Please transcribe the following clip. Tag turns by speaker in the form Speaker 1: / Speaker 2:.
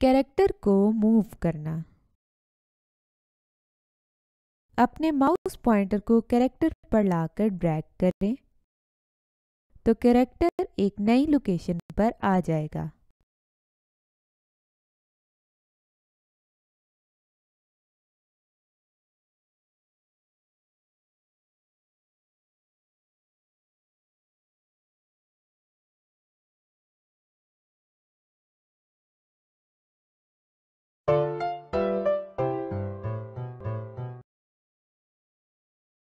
Speaker 1: character को move करना अपने माउस पॉइंटर को कैरेक्टर पर लाकर ड्रैग करें तो कैरेक्टर एक नई लोकेशन पर आ जाएगा